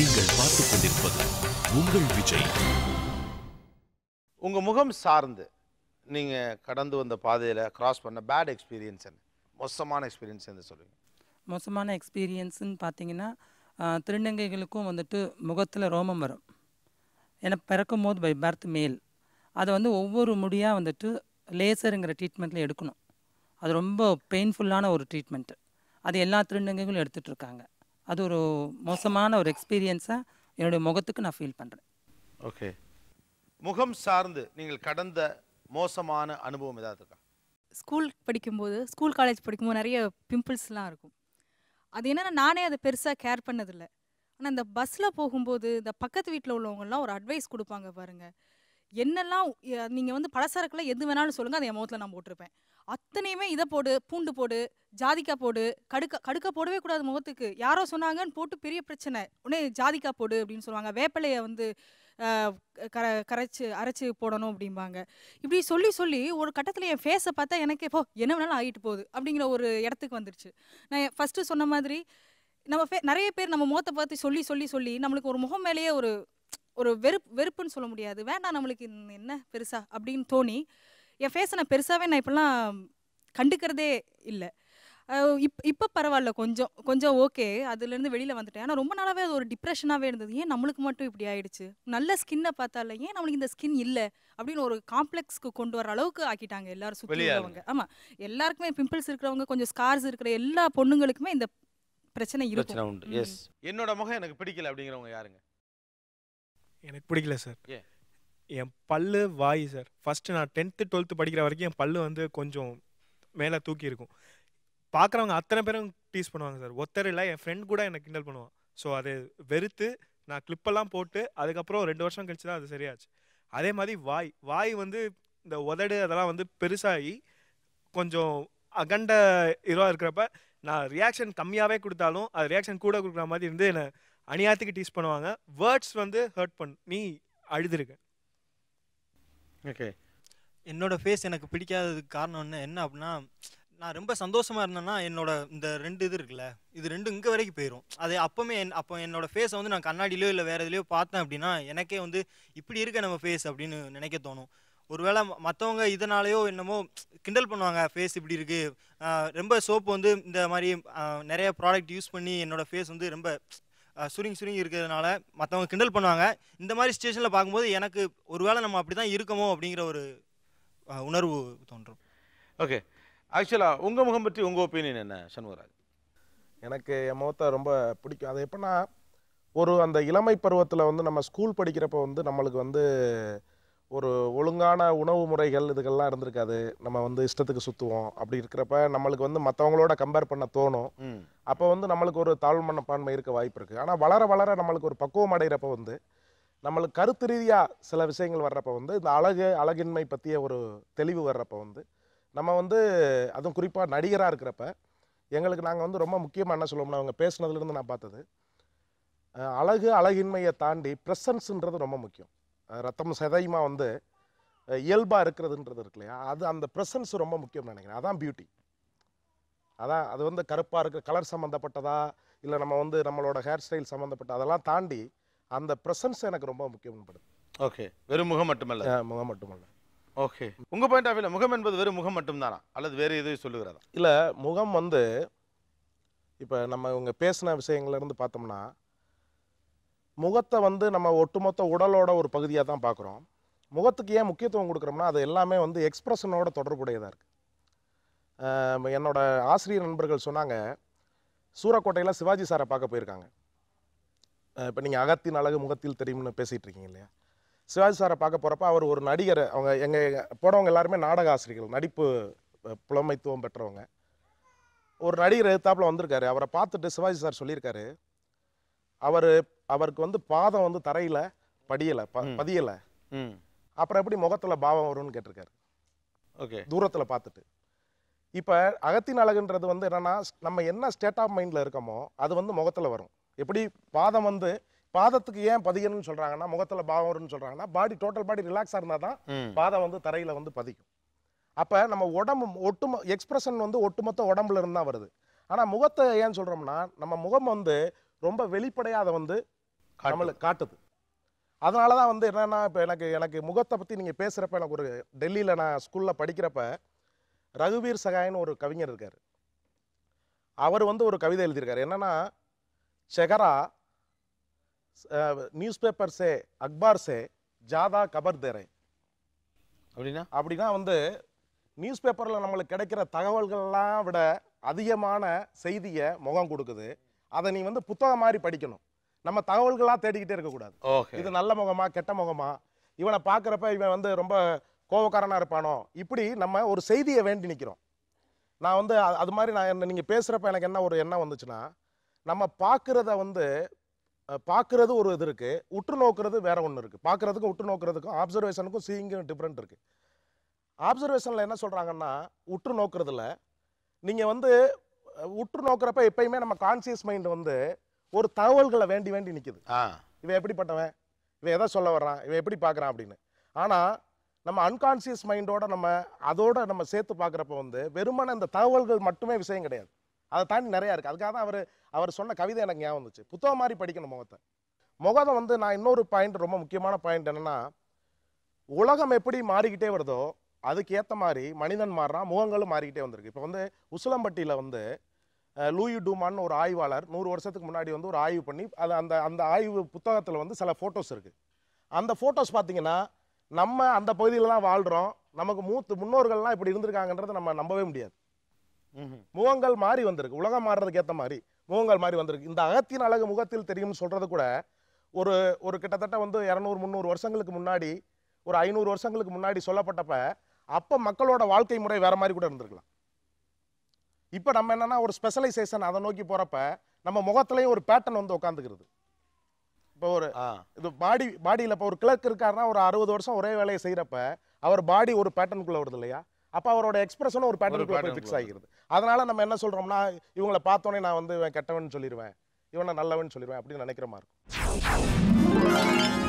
நீங்கள் பார்த்து கொண்டிருப்பது உங்கள் விஜய் உங்கள் முகம் சார்ந்து நீங்கள் கடந்து வந்த பாதையில் கிராஸ் பண்ண பேட் எக்ஸ்பீரியன்ஸ் என்ன மோசமான எக்ஸ்பீரியன்ஸ் என்ன சொல்லுவீங்க மோசமான எக்ஸ்பீரியன்ஸுன்னு பார்த்தீங்கன்னா திருநங்கைகளுக்கும் வந்துட்டு முகத்தில் ரோமம் வரும் ஏன்னா பிறக்கும் போது பை பர்த் மேல் அதை வந்து ஒவ்வொரு முடியாக வந்துட்டு லேசருங்கிற ட்ரீட்மெண்ட்டில் எடுக்கணும் அது ரொம்ப பெயின்ஃபுல்லான ஒரு ட்ரீட்மெண்ட்டு அது எல்லா திருநங்கைகளும் இருக்காங்க அது ஒரு மோசமான ஒரு எக்ஸ்பீரியன்ஸாக என்னுடைய முகத்துக்கு நான் ஃபீல் பண்ணுறேன் ஓகே முகம் சார்ந்து நீங்கள் கடந்த மோசமான அனுபவம் ஏதாவது இருக்கா ஸ்கூல் படிக்கும்போது ஸ்கூல் காலேஜ் படிக்கும்போது நிறைய பிம்பிள்ஸ்லாம் இருக்கும் அது என்னென்னா நானே அதை பெருசாக கேர் பண்ணதில்லை ஆனால் இந்த பஸ்ஸில் போகும்போது இந்த பக்கத்து வீட்டில் உள்ளவங்கலாம் ஒரு அட்வைஸ் கொடுப்பாங்க பாருங்கள் என்னெல்லாம் நீங்கள் வந்து பலசரக்கில் எது வேணாலும் சொல்லுங்கள் அதை என் முகத்தில் நான் போட்டிருப்பேன் அத்தனையுமே இதை போடு பூண்டு போடு ஜாதிக்காய் போடு கடுக்க கடுக்க போடவே கூடாது முகத்துக்கு யாரோ சொன்னாங்கன்னு போட்டு பெரிய பிரச்சனை உடனே ஜாதிக்காய் போடு அப்படின்னு சொல்லுவாங்க வேப்பிலையை வந்து கர கரைச்சி அரைச்சி போடணும் அப்படிம்பாங்க இப்படி சொல்லி சொல்லி ஒரு கட்டத்தில் என் ஃபேஸை பார்த்தா எனக்கு இப்போ என்ன வேணாலும் ஆகிட்டு போகுது அப்படிங்கிற ஒரு இடத்துக்கு வந்துருச்சு நான் ஃபஸ்ட்டு சொன்ன மாதிரி நம்ம ஃபே நிறைய பேர் நம்ம முகத்தை பார்த்து சொல்லி சொல்லி சொல்லி நம்மளுக்கு ஒரு முகம் மேலேயே ஒரு ஒரு வெறுப்பு வெறுப்புன்னு சொல்ல முடியாது வேண்டாம் நம்மளுக்கு என்ன பெருசா அப்படின்னு தோணி என் ஃபேஸை நான் பெருசாகவே நான் இப்போல்லாம் கண்டுக்கிறதே இல்லை இப் இப்போ பரவாயில்ல கொஞ்சம் கொஞ்சம் ஓகே அதுலேருந்து வெளியில் வந்துட்டேன் ஆனால் ரொம்ப நாளாகவே அது ஒரு டிப்ரெஷனாகவே இருந்தது ஏன் நம்மளுக்கு மட்டும் இப்படி ஆயிடுச்சு நல்ல ஸ்கின்னை பார்த்தால ஏன் நம்மளுக்கு இந்த ஸ்கின் இல்லை அப்படின்னு ஒரு காம்ப்ளெக்ஸ்க்கு கொண்டு வர அளவுக்கு ஆக்கிட்டாங்க எல்லாரும் இருக்கிறவங்க ஆமாம் எல்லாருக்குமே பிம்பிள்ஸ் இருக்கிறவங்க கொஞ்சம் ஸ்கார்ஸ் இருக்கிற எல்லா பொண்ணுங்களுக்குமே இந்த பிரச்சனை இருக்கும் என்னோட முகம் எனக்கு பிடிக்கல அப்படிங்கிறவங்க யாருங்க எனக்கு பிடிக்கல சார் என் பல்லு வாய் சார் ஃபஸ்ட்டு நான் டென்த்து டுவெல்த்து படிக்கிற வரைக்கும் என் பல்லு வந்து கொஞ்சம் மேலே தூக்கி இருக்கும் பார்க்குறவங்க அத்தனை பேரும் டீஸ் பண்ணுவாங்க சார் ஒத்தர் இல்லை என் ஃப்ரெண்ட் கூட என்னை கிண்டல் பண்ணுவான் ஸோ அது வெறுத்து நான் கிளிப்பெல்லாம் போட்டு அதுக்கப்புறம் ரெண்டு வருஷம் கழிச்சு தான் அது சரியாச்சு அதே மாதிரி வாய் வாய் வந்து இந்த உதடு அதெல்லாம் வந்து பெருசாகி கொஞ்சம் அகண்ட இதுவாக இருக்கிறப்ப நான் ரியாக்ஷன் கம்மியாகவே கொடுத்தாலும் அது ரியாக்ஷன் கூட கொடுக்குற மாதிரி இருந்து என்னை அணியாத்துக்கு டீஸ் பண்ணுவாங்க வேர்ட்ஸ் வந்து ஹர்ட் நீ அழுதுருக்கேன் ஓகே என்னோட ஃபேஸ் எனக்கு பிடிக்காததுக்கு காரணம் என்ன என்ன அப்படின்னா நான் ரொம்ப சந்தோஷமாக இருந்தேன்னா என்னோட இந்த ரெண்டு இது இருக்குல்ல இது ரெண்டு இங்கே வரைக்கும் போயிடும் அது அப்போவுமே என் அப்போ என்னோட ஃபேஸை வந்து நான் கண்ணாடியிலையோ இல்லை வேறு இதுலையோ பார்த்தேன் அப்படின்னா எனக்கே வந்து இப்படி இருக்க நம்ம ஃபேஸ் அப்படின்னு நினைக்க தோணும் ஒருவேளை மற்றவங்க இதனாலேயோ என்னமோ கிண்டல் பண்ணுவாங்க ஃபேஸ் இப்படி இருக்குது ரொம்ப சோப்பு வந்து இந்த மாதிரி நிறைய ப்ராடக்ட் யூஸ் பண்ணி என்னோடய ஃபேஸ் வந்து ரொம்ப சுருங்கி சுருங்கி இருக்கிறதுனால மற்றவங்க கிண்டல் பண்ணுவாங்க இந்த மாதிரி சுச்சுவேஷனில் பார்க்கும்போது எனக்கு ஒருவேளை நம்ம அப்படி தான் இருக்கமோ அப்படிங்கிற ஒரு உணர்வு தோன்றும் ஓகே ஆக்சுவலாக உங்கள் முகம் பற்றி உங்கள் ஒப்பீனியன் என்ன சண்முகராஜ் எனக்கு என் முகத்தை ரொம்ப பிடிக்கும் அது எப்படின்னா ஒரு அந்த இளமை பருவத்தில் வந்து நம்ம ஸ்கூல் படிக்கிறப்ப வந்து நம்மளுக்கு வந்து ஒரு ஒழுங்கான உணவு முறைகள் இதுக்கெல்லாம் இருந்திருக்காது நம்ம வந்து இஷ்டத்துக்கு சுற்றுவோம் அப்படி இருக்கிறப்ப நம்மளுக்கு வந்து மற்றவங்களோட கம்பேர் பண்ண தோணும் அப்போ வந்து நம்மளுக்கு ஒரு தாழ்வு மனப்பான்மை இருக்க வாய்ப்பு இருக்குது ஆனால் வளர வளர நம்மளுக்கு ஒரு பக்குவம் அடைகிறப்ப வந்து நம்மளுக்கு கருத்து ரீதியாக சில விஷயங்கள் வர்றப்ப வந்து இந்த அழகு அழகின்மை பற்றிய ஒரு தெளிவு வர்றப்ப வந்து நம்ம வந்து அதுவும் குறிப்பாக நடிகராக இருக்கிறப்ப எங்களுக்கு நாங்கள் வந்து ரொம்ப முக்கியமாக என்ன சொல்லுவோம்னா அவங்க பேசுனதுலேருந்து நான் பார்த்தது அழகு அழகின்மையை தாண்டி ப்ரெசன்ஸுன்றது ரொம்ப முக்கியம் ரத்தம் செதையுமா வந்து இயல்பாக இருக்கிறதுன்றது இருக்கு இல்லையா அது அந்த ப்ரெசன்ஸ் ரொம்ப முக்கியம் நினைக்கிறேன் அதான் பியூட்டி அதான் அது வந்து கருப்பாக இருக்கிற கலர் சம்மந்தப்பட்டதா இல்லை நம்ம வந்து நம்மளோட ஹேர் ஸ்டைல் சம்மந்தப்பட்ட அதெல்லாம் தாண்டி அந்த ப்ரெசன்ஸ் எனக்கு ரொம்ப முக்கியப்படுது ஓகே வெறும் முகம் மட்டுமல்ல முகம் மட்டுமல்ல ஓகே உங்கள் பாயிண்ட் ஆஃப் வியூ முகம் என்பது வெறும் முகம் மட்டும்தானா அல்லது வேறு எதுவும் சொல்லுகிறாரா இல்லை முகம் வந்து இப்போ நம்ம இவங்க பேசின விஷயங்கள்லேருந்து பார்த்தோம்னா முகத்தை வந்து நம்ம ஒட்டுமொத்த உடலோட ஒரு பகுதியாக தான் பார்க்குறோம் முகத்துக்கு ஏன் முக்கியத்துவம் கொடுக்குறோம்னா அது எல்லாமே வந்து எக்ஸ்ப்ரெஷனோட தொடர்புடையதாக இருக்குது என்னோடய ஆசிரியர் நண்பர்கள் சொன்னாங்க சூரக்கோட்டையில் சிவாஜி சாரை பார்க்க போயிருக்காங்க இப்போ நீங்கள் அகத்தின் அழகு முகத்தில் தெரியும்னு பேசிகிட்டு இருக்கீங்க இல்லையா சிவாஜி சாரை பார்க்க போகிறப்ப அவர் ஒரு நடிகர் அவங்க எங்கள் போனவங்க எல்லாருமே நாடக ஆசிரியர்கள் நடிப்பு புலமைத்துவம் பெற்றவங்க ஒரு நடிகர் எழுத்தாப்பில் வந்திருக்காரு அவரை பார்த்துட்டு சிவாஜி சார் சொல்லியிருக்காரு அவர் அவருக்கு வந்து பாதம் வந்து தரையில படியல பதியல அப்புறம் எப்படி முகத்துல பாவம் வரும்னு கேட்டிருக்காரு ஓகே தூரத்துல பார்த்துட்டு இப்போ அகத்தின் அழகுன்றது வந்து என்னன்னா நம்ம என்ன ஸ்டேட் ஆஃப் மைண்ட்ல இருக்கோமோ அது வந்து முகத்துல வரும் எப்படி பாதம் வந்து பாதத்துக்கு ஏன் பதியணும்னு சொல்றாங்கன்னா முகத்துல பாவம் வரும்னு சொல்றாங்கன்னா பாடி டோட்டல் பாடி ரிலாக்ஸாக இருந்தால் தான் பாதம் வந்து தரையில் வந்து பதிக்கும் அப்போ நம்ம உடம்பு ஒட்டுமொ எக்ஸ்பிரஷன் வந்து ஒட்டுமொத்த உடம்புல இருந்து தான் வருது ஆனால் முகத்தை ஏன் சொல்கிறோம்னா நம்ம முகம் வந்து ரொம்ப வெளிப்படையாத வந்து தமிழ் காட்டுது அதனால தான் வந்து என்னென்னா இப்போ எனக்கு எனக்கு முகத்தை பற்றி நீங்கள் பேசுகிறப்ப எனக்கு ஒரு டெல்லியில் நான் ஸ்கூலில் படிக்கிறப்ப ரகுவீர் சகாயின்னு ஒரு கவிஞர் இருக்கார் அவர் வந்து ஒரு கவிதை எழுதியிருக்காரு என்னென்னா செகரா நியூஸ் பேப்பர்ஸே சே அக்பார் சே ஜாதா கபர் தேரே அப்படின்னா அப்படின்னா வந்து நியூஸ் பேப்பரில் நம்மளுக்கு கிடைக்கிற தகவல்கள்லாம் விட அதிகமான செய்தியை முகம் கொடுக்குது அதை நீ வந்து புத்தகம் மாதிரி படிக்கணும் நம்ம தகவல்களாக தேடிக்கிட்டே இருக்கக்கூடாது இது நல்ல முகமா கெட்ட முகமா இவனை பார்க்குறப்ப இவன் வந்து ரொம்ப கோபக்காரனாக இருப்பானோ இப்படி நம்ம ஒரு செய்தியை வேண்டி நிற்கிறோம் நான் வந்து அது மாதிரி நான் என்ன நீங்கள் பேசுகிறப்ப எனக்கு என்ன ஒரு எண்ணம் வந்துச்சுன்னா நம்ம பார்க்குறத வந்து பார்க்குறது ஒரு இது இருக்குது உற்று நோக்கிறது வேற ஒன்று இருக்குது பார்க்குறதுக்கும் உற்று நோக்கிறதுக்கும் ஆப்சர்வேஷனுக்கும் சீயிங்கும் டிஃப்ரெண்ட் இருக்குது ஆப்சர்வேஷனில் என்ன சொல்கிறாங்கன்னா உற்று நோக்கிறதுல நீங்கள் வந்து உற்று நோக்கிறப்ப எப்பயுமே நம்ம கான்சியஸ் மைண்டு வந்து ஒரு தகவல்களை வேண்டி வேண்டி நிற்குது இவன் எப்படிப்பட்டவன் இவன் எதை சொல்ல வர்றான் இவன் எப்படி பார்க்குறான் அப்படின்னு ஆனால் நம்ம அன்கான்சியஸ் மைண்டோட நம்ம அதோட நம்ம சேர்த்து பார்க்குறப்ப வந்து வெறுமனை இந்த தகவல்கள் மட்டுமே விஷயம் கிடையாது அதை தாண்டி நிறையா இருக்குது அதுக்காக தான் அவர் அவர் சொன்ன கவிதை எனக்கு ஞாபகம் வந்துச்சு புத்தகம் மாதிரி படிக்கணும் முகத்தை முகத்தை வந்து நான் இன்னொரு பாயிண்ட் ரொம்ப முக்கியமான பாயிண்ட் என்னென்னா உலகம் எப்படி மாறிக்கிட்டே வருதோ அதுக்கு ஏற்ற மாதிரி மனிதன் மாறுறான் முகங்களும் மாறிக்கிட்டே வந்திருக்கு இப்போ வந்து உசிலம்பட்டியில் வந்து லூயி டூமான்னு ஒரு ஆய்வாளர் நூறு வருஷத்துக்கு முன்னாடி வந்து ஒரு ஆய்வு பண்ணி அது அந்த அந்த ஆய்வு புத்தகத்தில் வந்து சில ஃபோட்டோஸ் இருக்குது அந்த ஃபோட்டோஸ் பார்த்தீங்கன்னா நம்ம அந்த பகுதியில் தான் வாழ்கிறோம் நமக்கு மூத்து முன்னோர்கள்லாம் இப்படி இருந்திருக்காங்கன்றதை நம்ம நம்பவே முடியாது முகங்கள் மாறி வந்திருக்கு உலகம் மாறுறதுக்கு ஏற்ற மாதிரி முகங்கள் மாறி வந்திருக்கு இந்த அகத்தின் அழகு முகத்தில் தெரியும்னு சொல்கிறது கூட ஒரு ஒரு கிட்டத்தட்ட வந்து இரநூறு முந்நூறு வருஷங்களுக்கு முன்னாடி ஒரு ஐநூறு வருஷங்களுக்கு முன்னாடி சொல்லப்பட்டப்ப அப்போ மக்களோட வாழ்க்கை முறை வேறு மாதிரி கூட இருந்திருக்கலாம் இப்போ நம்ம என்னன்னா ஒரு ஸ்பெஷலைசேஷன் அதை நோக்கி போகிறப்ப நம்ம முகத்துலேயும் ஒரு பேட்டர்ன் வந்து உட்காந்துக்கிறது இப்போ ஒரு இது பாடி பாடியில் இப்போ ஒரு கிளர்க் இருக்காருன்னா ஒரு அறுபது வருஷம் ஒரே வேலையை செய்கிறப்ப அவர் பாடி ஒரு பேட்டர்னுக்குள்ளே வருது இல்லையா அப்போ அவரோட எக்ஸ்பிரஷனும் ஒரு பேட்டர்னுக்குள்ள ஃபிக்ஸ் ஆகிருது அதனால நம்ம என்ன சொல்கிறோம்னா இவங்களை பார்த்தோன்னே நான் வந்து கெட்டவன் சொல்லிடுவேன் இவனை நல்லவன் சொல்லிடுவேன் அப்படின்னு நினைக்கிற மாதிரி இருக்கும்